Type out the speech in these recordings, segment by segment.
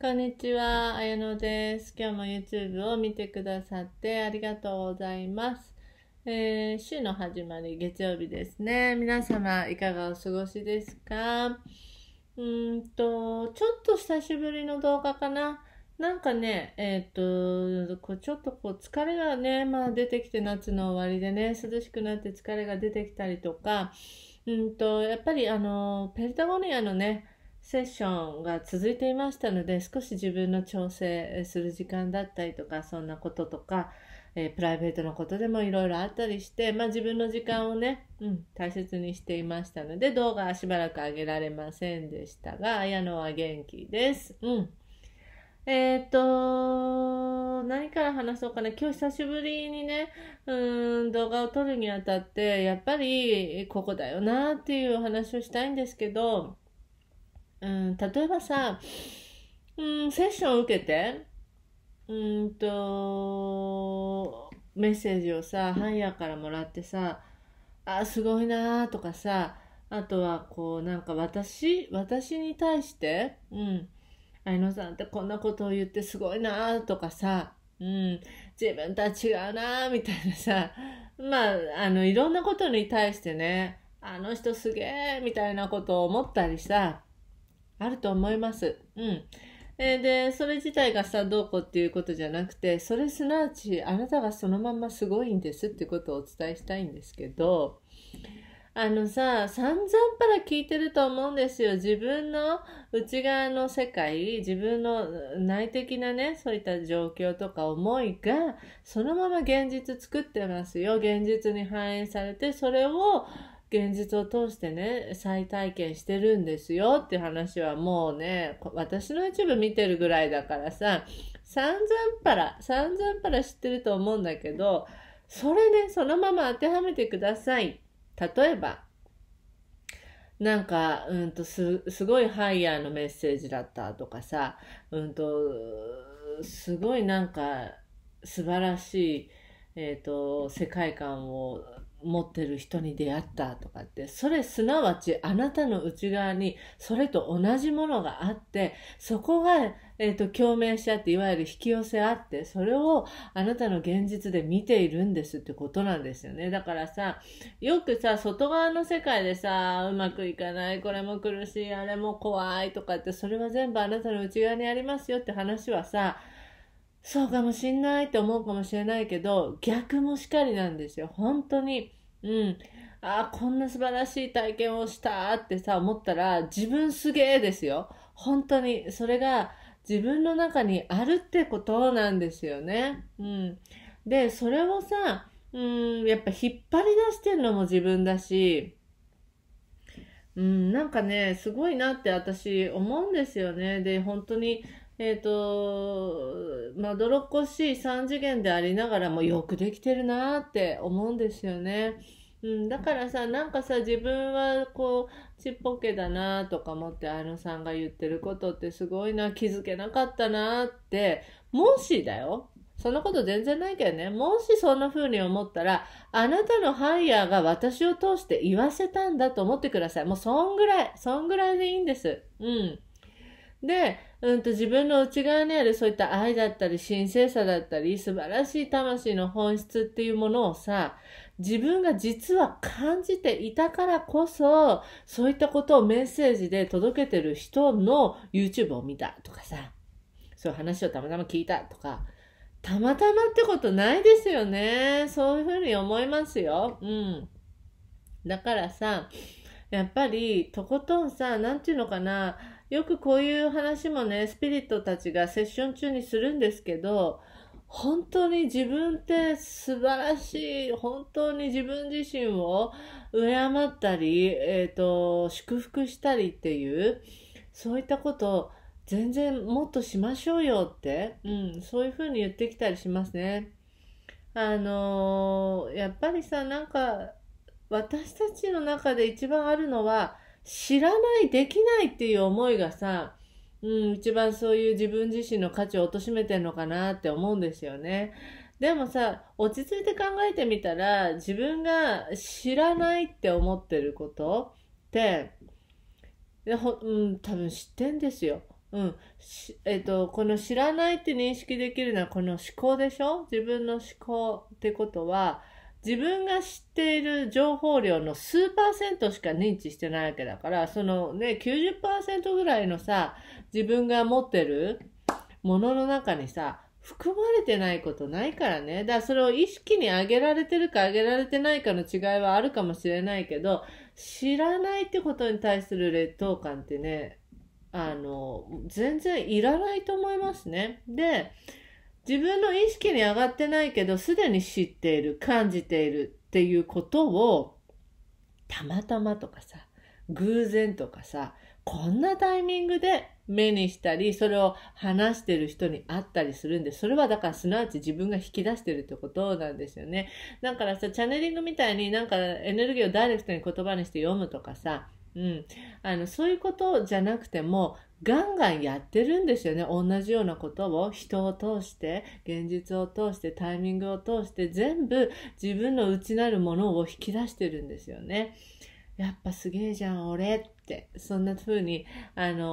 こんにちは、あやのです。今日も YouTube を見てくださってありがとうございます。えー、週の始まり、月曜日ですね。皆様、いかがお過ごしですかうんと、ちょっと久しぶりの動画かな。なんかね、えっ、と、ちょっとこう疲れがね、まあ出てきて夏の終わりでね、涼しくなって疲れが出てきたりとか、うんと、やっぱりあの、ペルタゴニアのね、セッションが続いていましたので少し自分の調整する時間だったりとかそんなこととか、えー、プライベートのことでもいろいろあったりして、まあ、自分の時間をね、うん、大切にしていましたので動画はしばらく上げられませんでしたが綾乃は元気です。うんえっ、ー、と、何から話そうかな。今日久しぶりにね、うん、動画を撮るにあたって、やっぱりここだよなっていうお話をしたいんですけど、うん、例えばさ、うん、セッションを受けて、うんと、メッセージをさ、ハイヤーからもらってさ、あ、すごいなーとかさ、あとはこう、なんか私、私に対して、うん、愛野さんってこんなことを言ってすごいなーとかさ、うん、自分とは違うなーみたいなさ、まあ、あの、いろんなことに対してね、あの人すげーみたいなことを思ったりさ、あると思います。うん。で、それ自体がさ、どうこうっていうことじゃなくて、それすなわち、あなたがそのまますごいんですってことをお伝えしたいんですけど、あのさ、散々ぱら聞いてると思うんですよ。自分の内側の世界、自分の内的なね、そういった状況とか思いが、そのまま現実作ってますよ。現実に反映されて、それを、現実を通してね、再体験してるんですよって話はもうね、私の一部見てるぐらいだからさ、散々パラ、散々パラ知ってると思うんだけど、それね、そのまま当てはめてください。例えば、なんか、うんとす、すごいハイヤーのメッセージだったとかさ、うんと、すごいなんか、素晴らしい、えっ、ー、と、世界観を持ってる人に出会ったとかってそれすなわちあなたの内側にそれと同じものがあってそこが、えーと、共鳴し合っていわゆる引き寄せ合ってそれをあなたの現実で見ているんですってことなんですよねだからさよくさ外側の世界でさうまくいかないこれも苦しいあれも怖いとかってそれは全部あなたの内側にありますよって話はさそうかもしんないって思うかもしれないけど、逆もしかりなんですよ。本当に。うん。ああ、こんな素晴らしい体験をしたってさ、思ったら、自分すげえですよ。本当に。それが自分の中にあるってことなんですよね。うん。で、それをさ、うん、やっぱ引っ張り出してるのも自分だし、うん、なんかね、すごいなって私思うんですよね。で、本当に、えっ、ー、と、まどろっこしい3次元でありながらもよくできてるなって思うんですよね。うん、だからさ、なんかさ、自分はこう、ちっぽけだなとか思って、あのさんが言ってることってすごいな、気づけなかったなって、もしだよ。そんなこと全然ないけどね。もしそんな風に思ったら、あなたのハイヤーが私を通して言わせたんだと思ってください。もうそんぐらい、そんぐらいでいいんです。うん。で、うんと、自分の内側にあるそういった愛だったり、神聖さだったり、素晴らしい魂の本質っていうものをさ、自分が実は感じていたからこそ、そういったことをメッセージで届けてる人の YouTube を見たとかさ、そういう話をたまたま聞いたとか、たまたまってことないですよね。そういうふうに思いますよ。うん。だからさ、やっぱり、とことんさ、なんていうのかな、よくこういう話もね、スピリットたちがセッション中にするんですけど、本当に自分って素晴らしい、本当に自分自身を敬ったり、えっ、ー、と、祝福したりっていう、そういったことを全然もっとしましょうよって、うん、そういうふうに言ってきたりしますね。あのー、やっぱりさ、なんか、私たちの中で一番あるのは、知らない、できないっていう思いがさ、うん、一番そういう自分自身の価値を貶めてるのかなって思うんですよね。でもさ、落ち着いて考えてみたら、自分が知らないって思ってることって、でほうん、多分知ってんですよ。うん。えっ、ー、と、この知らないって認識できるのはこの思考でしょ自分の思考ってことは、自分が知っている情報量の数パーセントしか認知してないわけだから、そのね、90%ぐらいのさ、自分が持ってるものの中にさ、含まれてないことないからね。だからそれを意識に上げられてるか上げられてないかの違いはあるかもしれないけど、知らないってことに対する劣等感ってね、あの、全然いらないと思いますね。で、自分の意識に上がってないけど、すでに知っている、感じているっていうことを、たまたまとかさ、偶然とかさ、こんなタイミングで目にしたり、それを話してる人に会ったりするんで、それはだからすなわち自分が引き出してるってことなんですよね。だからさ、チャネリングみたいになんかエネルギーをダイレクトに言葉にして読むとかさ、うん。あの、そういうことじゃなくても、ガンガンやってるんですよね。同じようなことを人を通して、現実を通して、タイミングを通して、全部自分の内なるものを引き出してるんですよね。やっぱすげえじゃん、俺って、そんな風に、あのー、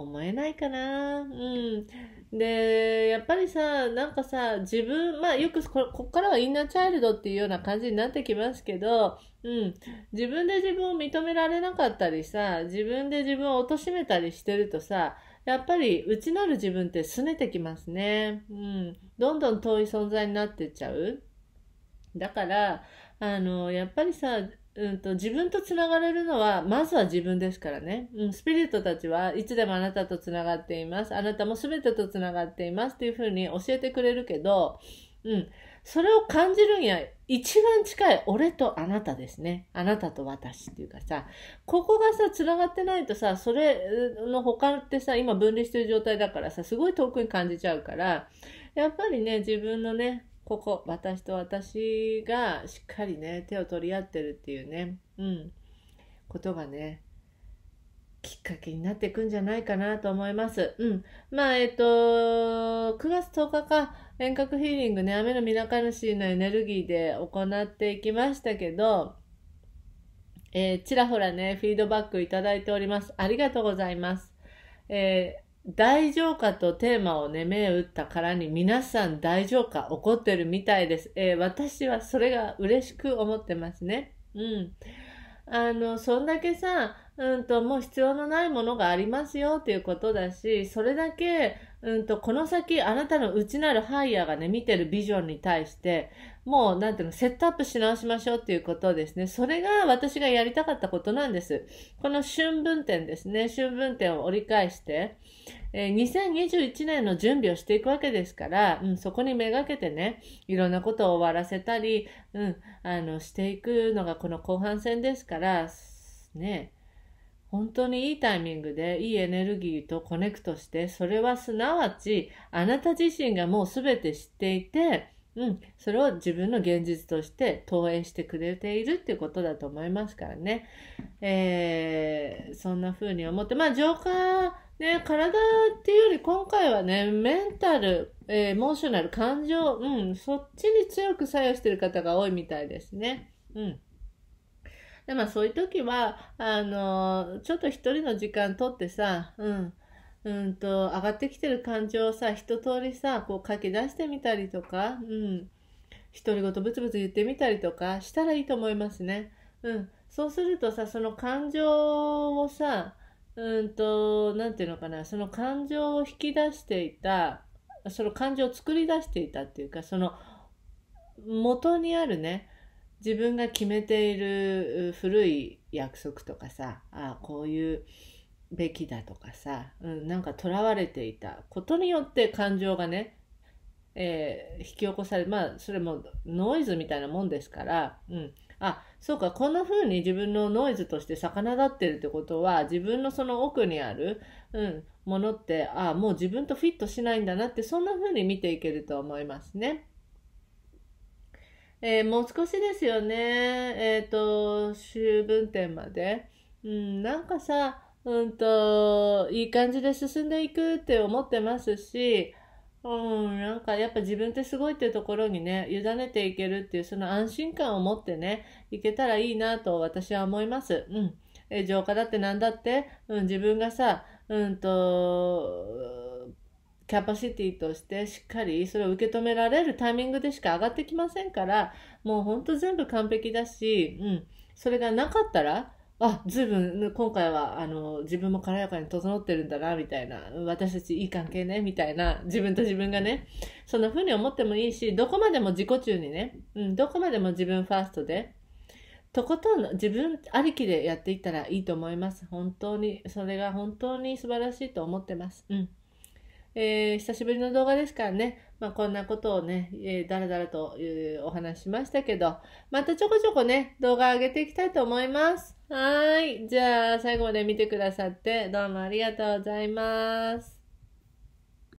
思えないかな。うん。で、やっぱりさ、なんかさ、自分、まあよくこ、こっからはインナーチャイルドっていうような感じになってきますけど、うん。自分で自分を認められなかったりさ、自分で自分を貶めたりしてるとさ、やっぱり内なる自分って拗ねてきますね。うん。どんどん遠い存在になってっちゃう。だから、あの、やっぱりさ、うんと、自分とつながれるのは、まずは自分ですからね。うん、スピリットたちはいつでもあなたとつながっています。あなたも全てとつながっていますっていうふうに教えてくれるけど、うん、それを感じるには一番近い俺とあなたですね。あなたと私っていうかさ、ここがさ、繋がってないとさ、それの他ってさ、今分離してる状態だからさ、すごい遠くに感じちゃうから、やっぱりね、自分のね、ここ、私と私がしっかりね、手を取り合ってるっていうね、うん、ことがね、きっかけになっていくんじゃないかなと思います。うん。まあ、えっと、9月10日か、遠隔ヒーリングね、雨のみなか主のエネルギーで行っていきましたけど、えー、ちらほらね、フィードバックいただいております。ありがとうございます。えー、大丈夫かとテーマをね、目打ったからに皆さん大丈夫か怒ってるみたいです。えー、私はそれが嬉しく思ってますね。うん。あの、そんだけさ、うんと、もう必要のないものがありますよということだし、それだけ、うんと、この先、あなたの内なるハイヤーがね、見てるビジョンに対して、もう、なんていうの、セットアップし直しましょうっていうことですね。それが私がやりたかったことなんです。この春分点ですね。春分点を折り返して、えー、2021年の準備をしていくわけですから、うん、そこにめがけてね、いろんなことを終わらせたり、うん、あの、していくのがこの後半戦ですから、ね、本当にいいタイミングでいいエネルギーとコネクトして、それはすなわちあなた自身がもう全て知っていて、うん、それを自分の現実として投影してくれているっていうことだと思いますからね。えー、そんな風に思って、まあ浄化、ね、体っていうより今回はね、メンタル、えエモーショナル、感情、うん、そっちに強く作用してる方が多いみたいですね。うん。で、まあそういう時は、あの、ちょっと一人の時間とってさ、うん。うんと、上がってきてる感情をさ、一通りさ、こう書き出してみたりとか、うん。独り言ブツブツ言ってみたりとかしたらいいと思いますね。うん。そうするとさ、その感情をさ、うんと、なんていうのかな、その感情を引き出していた、その感情を作り出していたっていうか、その元にあるね、自分が決めている古い約束とかさあこういうべきだとかさ、うん、なんかとらわれていたことによって感情がね、えー、引き起こされまあそれもノイズみたいなもんですから、うん、あそうかこんな風に自分のノイズとして魚だってるってことは自分のその奥にある、うん、ものってあもう自分とフィットしないんだなってそんな風に見ていけると思いますね。えー、もう少しですよね。えっ、ー、と、終分点まで。うん、なんかさ、うんと、いい感じで進んでいくって思ってますし、うん、なんかやっぱ自分ってすごいっていうところにね、委ねていけるっていう、その安心感を持ってね、いけたらいいなと私は思います。うん。え、浄化だってなんだって、うん、自分がさ、うんと、キャパシティとしてしっかりそれを受け止められるタイミングでしか上がってきませんから、もうほんと全部完璧だし、うん、それがなかったら、あ、ずいぶん、今回は、あの、自分も軽やかに整ってるんだな、みたいな。私たちいい関係ね、みたいな。自分と自分がね。そんな風に思ってもいいし、どこまでも自己中にね。うん、どこまでも自分ファーストで。とことん自分ありきでやっていったらいいと思います。本当に、それが本当に素晴らしいと思ってます。うん。えー、久しぶりの動画ですからね、まあ、こんなことをね、えー、だらだらと、えお話しましたけど、またちょこちょこね、動画上げていきたいと思います。はい。じゃあ、最後まで見てくださって、どうもありがとうございます。